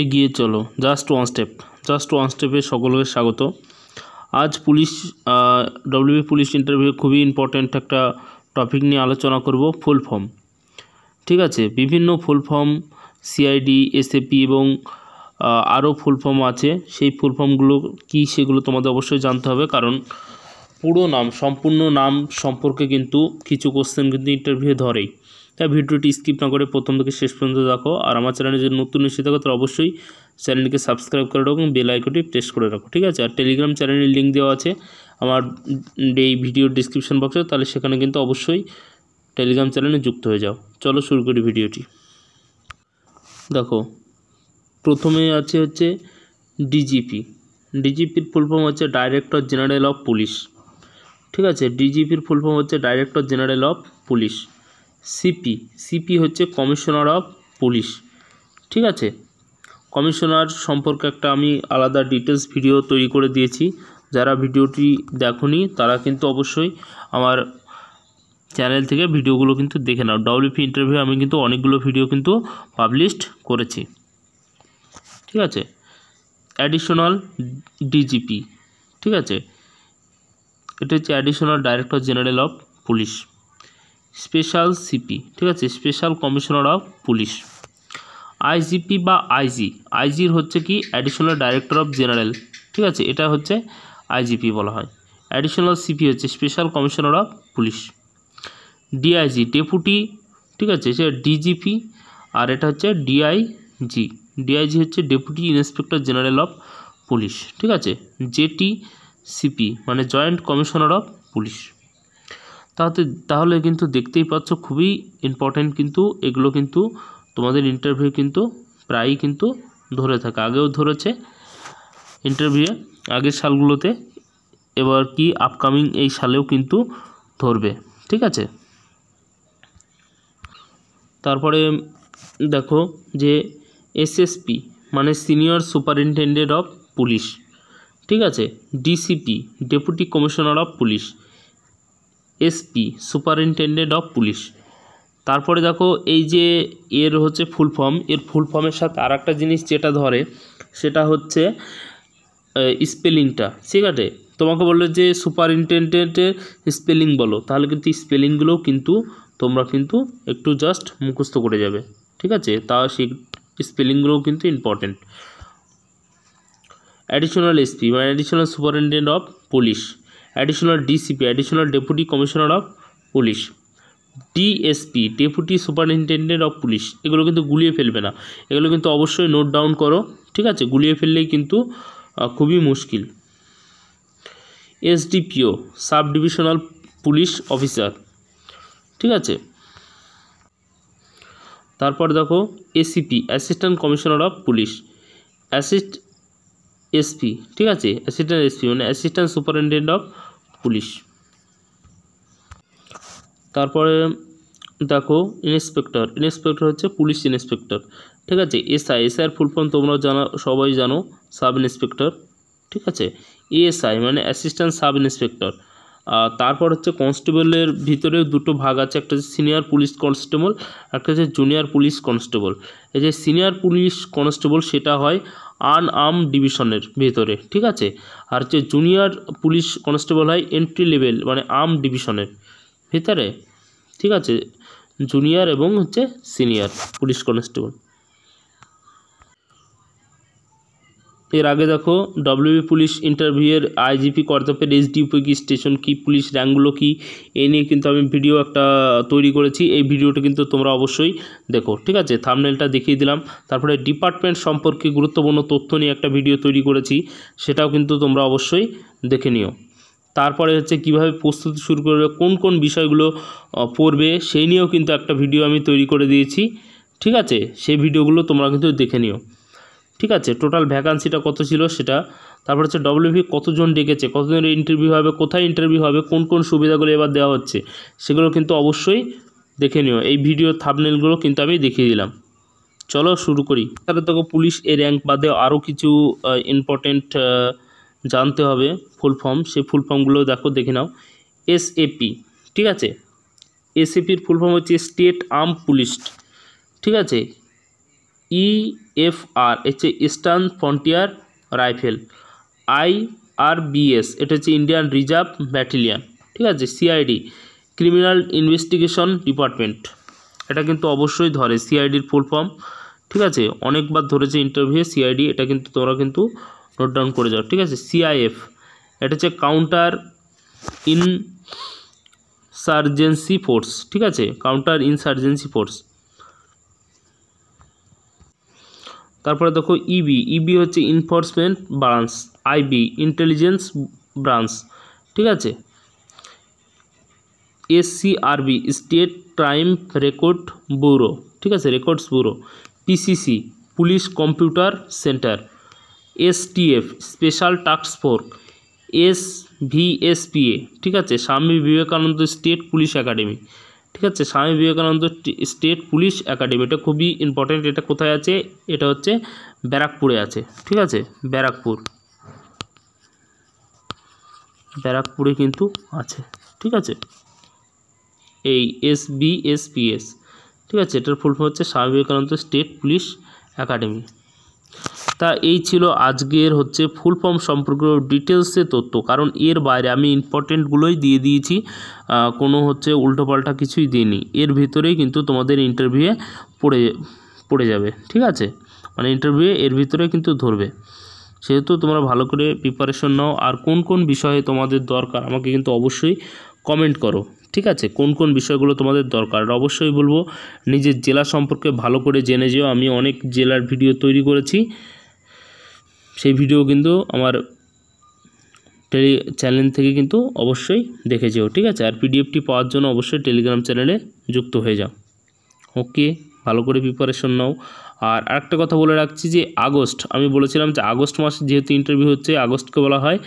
এগিয়ে চলো just one step just one স্টেপে সকলকে স্বাগত আজ পুলিশ ডব্লিউবি পুলিশ ইন্টারভিউ খুবই ইম্পর্ট্যান্ট একটা টপিক নিয়ে আলোচনা করব ফুল ফর্ম ঠিক আছে বিভিন্ন ফুল ফর্ম সিআইডি এসএপি এবং আরও ফুল ফর্ম আছে সেই ফুল ফর্মগুলো কী সেগুলো তোমাদের অবশ্যই জানতে হবে কারণ পুরো নাম সম্পূর্ণ নাম সম্পর্কে কিন্তু কিছু কোশ্চেন কিন্তু ইন্টারভিউ ধরেই তাই ভিডিওটি স্কিপ না করে প্রথম থেকে শেষ পর্যন্ত দেখো আর আমার চ্যানেলে যদি নতুন এসে থাকো তাহলে অবশ্যই চ্যানেলটিকে সাবস্ক্রাইব করে রাখো এবং বেল আইকনটি প্রেস করে রাখো ঠিক আছে আর টেলিগ্রাম চ্যানেলের লিঙ্ক দেওয়া আছে আমার এই ভিডিওর ডিসক্রিপশন বক্সে তাহলে সেখানে কিন্তু অবশ্যই টেলিগ্রাম চ্যানেলে যুক্ত হয়ে যাও চলো শুরু করি ভিডিওটি দেখো প্রথমে আছে হচ্ছে ডিজিপি ডিজিপির ফুল ফর্ম হচ্ছে ডাইরেক্টর জেনারেল অফ পুলিশ ঠিক আছে ডিজিপির ফুল ফর্ম হচ্ছে director general of police CP CP হচ্ছে কমিশনার অফ পুলিশ ঠিক আছে কমিশনার সম্পর্কে একটা আমি আলাদা ডিটেলস ভিডিও তৈরি করে দিয়েছি যারা ভিডিওটি দেখনি তারা কিন্তু অবশ্যই আমার চ্যানেল থেকে ভিডিওগুলো কিন্তু দেখে নাও ডব্লিউপি ইন্টারভিউ আমি কিন্তু অনেকগুলো ভিডিও কিন্তু পাবলিশড করেছি ঠিক আছে অ্যাডিশনাল ডিজিপি ঠিক আছে এটা হচ্ছে additional director general of police special CP ঠিক আছে special commissioner of police IGP বা আইজি আইজির হচ্ছে কি অ্যাডিশনাল ডাইরেক্টর অফ জেনারেল ঠিক আছে এটা হচ্ছে আইজিপি বলা হয় অ্যাডিশনাল সিপি হচ্ছে special commissioner of police DIG deputy ঠিক আছে সে ডিজিপি আর এটা হচ্ছে ডিআইজি ডিআইজি হচ্ছে deputy inspector general of police ঠিক আছে জেটি সিপি মানে জয়েন্ট কমিশনার অফ পুলিশ তাতে তাহলে কিন্তু দেখতেই পাচ্ছ খুবই ইম্পর্টেন্ট কিন্তু এগুলো কিন্তু তোমাদের ইন্টারভিউ কিন্তু প্রায়ই কিন্তু ধরে থাকে আগেও ধরেছে ইন্টারভিউয়ে আগের সালগুলোতে এবার কি আপকামিং এই সালেও কিন্তু ধরবে ঠিক আছে তারপরে দেখো যে এসএসপি মানে সিনিয়র সুপারিনটেন্ডেন্ট অফ পুলিশ ঠিক আছে DCP deputy commissioner of police SP superintendent of police তারপরে দেখো এই যে এর হচ্ছে ফুল ফর্ম এর ফুল ফর্মের সাথে আর একটা জিনিস যেটা ধরে সেটা হচ্ছে স্পেলিংটা ঠিক আছে তোমাকে বললো যে সুপারিনটেন্ডেন্টের স্পেলিং বলো তাহলে কিন্তু স্পেলিংগুলোও কিন্তু তোমরা কিন্তু একটু জাস্ট মুখস্থ করে যাবে ঠিক আছে তা সেই স্পেলিংগুলোও কিন্তু ইম্পর্টেন্ট অ্যাডিশনাল এসপি মানে additional superintendent of police additional DCP additional deputy commissioner of police DSP deputy superintendent of police এগুলো কিন্তু গুলিয়ে ফেলবে না এগুলো কিন্তু অবশ্যই নোট ডাউন করো ঠিক আছে গুলিয়ে ফেললেই কিন্তু খুবই মুশকিল SDPO sub divisional police officer ঠিক আছে তারপর দেখো ACP assistant commissioner of police assist SP ঠিক আছে অ্যাসিস্ট্যান্ট এসপি মানে অ্যাসিস্ট্যান্ট সুপারিনটেন্ডেন্ট অফ পুলিশ তারপরে দেখো ইন্সপেক্টর ইন্সপেক্টর হচ্ছে পুলিশ ইন্সপেক্টর ঠিক আছে এসআই এসআইয়ের ফুল ফর্ম তোমরা জানা সবাই জানো সাব ইন্সপেক্টর ঠিক আছে এএসআই মানে অ্যাসিস্ট্যান্ট সাব ইন্সপেক্টর তারপর হচ্ছে কনস্টেবলের ভিতরেও দুটো ভাগ আছে একটা হচ্ছে সিনিয়র পুলিশ কনস্টেবল একটা হচ্ছে জুনিয়র পুলিশ কনস্টেবল এই যে সিনিয়র পুলিশ কনস্টেবল সেটা হয় আর্ম ডিভিশনের ভিতরে ঠিক আছে আর হচ্ছে জুনিয়র পুলিশ কনস্টেবল হয় এন্ট্রি লেভেল মানে আর্ম ডিভিশনের ভিতরে ঠিক আছে জুনিয়র এবং হচ্ছে সিনিয়র পুলিশ কনস্টেবল এর আগে দেখো ডব্লিউবি পুলিশ ইন্টারভিউয়ের আইজিপি কর্তব্যের এসডিপি কি স্টেশন কি পুলিশ র্যাঙ্কগুলো কি এই নিয়ে কিন্তু আমি ভিডিও একটা তৈরি করেছি এই ভিডিওটা কিন্তু তোমরা অবশ্যই দেখো ঠিক আছে থামনেলটা দেখিয়ে দিলাম তারপরে ডিপার্টমেন্ট সম্পর্কে গুরুত্বপূর্ণ তথ্য নিয়ে একটা ভিডিও তৈরি করেছি সেটাও কিন্তু তোমরা অবশ্যই দেখে নিও তারপরে হচ্ছে কিভাবে প্রস্তুতি শুরু করবে কোন কোন বিষয়গুলো পড়বে সেই নিয়েও কিন্তু একটা ভিডিও আমি তৈরি করে দিয়েছি ঠিক আছে সেই ভিডিওগুলো তোমরা কিন্তু দেখে নিও ঠিক আছে টোটাল ভ্যাকান্সিটা কত ছিল সেটা তারপর হচ্ছে ডব্লিউবি কতজন ডেকেছে কতজনের ইন্টারভিউ হবে কোথায় ইন্টারভিউ হবে কোন কোন সুবিধাগুলো এবার দেওয়া হচ্ছে সেগুলো কিন্তু অবশ্যই দেখে নিও এই ভিডিও থাবনেলগুলো কিন্তু আমি দেখিয়ে দিলাম চলো শুরু করি তাহলে তোকে পুলিশ এ র্যাঙ্ক বাদে আরও কিছু ইম্পর্টেন্ট জানতে হবে ফুল ফর্ম সেই ফুল ফর্মগুলো দেখো দেখে নাও এসএপি ঠিক আছে এসএপির ফুল ফর্ম হচ্ছে স্টেট আর্ম পুলিশ ঠিক আছে ইএফআর e হচ্ছে eastern frontier rifle I R BS এটা হচ্ছে ইন্ডিয়ান রিজার্ভ ব্যাটালিয়ান ঠিক আছে সিআইডি ক্রিমিনাল ইনভেস্টিগেশন ডিপার্টমেন্ট এটা কিন্তু অবশ্যই ধরে সিআইডির ফুল ফর্ম ঠিক আছে অনেকবার ধরেছে ইন্টারভিউ সিআইডি এটা কিন্তু তোমরা কিন্তু নোট ডাউন করে যাও ঠিক আছে সিআইএফ এটা হচ্ছে কাউন্টার ইনসার্জেন্সি ফোর্স ঠিক আছে কাউন্টার ইনসার্জেন্সি ফোর্স তারপরে দেখো ইবি e ইবি e হচ্ছে enforcement branch IB intelligence branch ঠিক আছে SCRB state crime record bureau ঠিক আছে records bureau PCC police computer centre STF special task force S VSPA ঠিক আছে স্বামী বিবেকানন্দ স্টেট পুলিশ একাডেমি ঠিক আছে স্বামী বিবেকানন্দ স্টেট পুলিশ একাডেমি এটা খুবই ইম্পর্টেন্ট এটা কোথায় আছে এটা হচ্ছে ব্যারাকপুরে আছে ঠিক আছে ব্যারাকপুর ব্যারাকপুরে কিন্তু আছে ঠিক আছে এই S B S P S ঠিক আছে এটার ফুল ফর্ম হচ্ছে স্বামী বিবেকানন্দ স্টেট পুলিশ একাডেমি তা এই ছিল আজকের হচ্ছে ফুল ফর্ম সম্পর্ক ডিটেলসে তথ্য কারণ এর বাইরে আমি ইম্পর্টেন্টগুলোই দিয়ে দিয়েছি কোনো হচ্ছে উল্টোপাল্টা কিছুই দিইনি এর ভিতরেই কিন্তু তোমাদের ইন্টারভিউয়ে পড়ে পড়ে যাবে ঠিক আছে মানে ইন্টারভিউয়ে এর ভিতরে কিন্তু ধরবে সেহেতু তোমরা ভালো করে প্রিপারেশন নাও আর কোন কোন বিষয়ে তোমাদের দরকার আমাকে কিন্তু অবশ্যই কমেন্ট করো ঠিক আছে কোন কোন বিষয়গুলো তোমাদের দরকার অবশ্যই বলবো নিজের জেলা সম্পর্কে ভালো করে জেনে যেও আমি অনেক জেলার ভিডিও তৈরি করেছি সেই ভিডিও কিন্তু আমার টেলি চ্যানেল থেকে কিন্তু অবশ্যই দেখে যেও ঠিক আছে আর পিডিএফটি পাওয়ার জন্য অবশ্যই টেলিগ্রাম চ্যানেলে যুক্ত হয়ে যাও ওকে ভালো করে প্রিপারেশন নাও আর আরেকটা কথা বলে রাখছি যে আগস্ট আমি বলেছিলাম যে আগস্ট মাস যেহেতু ইন্টারভিউ হচ্ছে আগস্টকে বলা হয়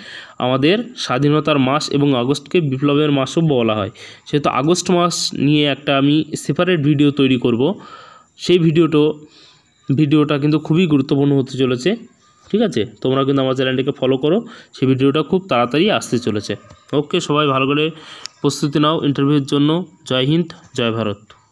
আমাদের স্বাধীনতার মাস এবং আগস্টকে বিপ্লবের মাসও বলা হয় সেহেতু আগস্ট মাস নিয়ে একটা আমি সেপারেট ভিডিও তৈরি করব সেই ভিডিওটো ভিডিওটা কিন্তু খুবই গুরুত্বপূর্ণ হতে চলেছে ঠিক আছে তোমরা কিন্তু আমার চ্যানেলটিকে ফলো করো সেই ভিডিওটা খুব তাড়াতাড়ি আসতে চলেছে ওকে সবাই ভালো করে প্রস্তুতি নাও ইন্টারভিউর জন্য জয় হিন্দ জয় ভারত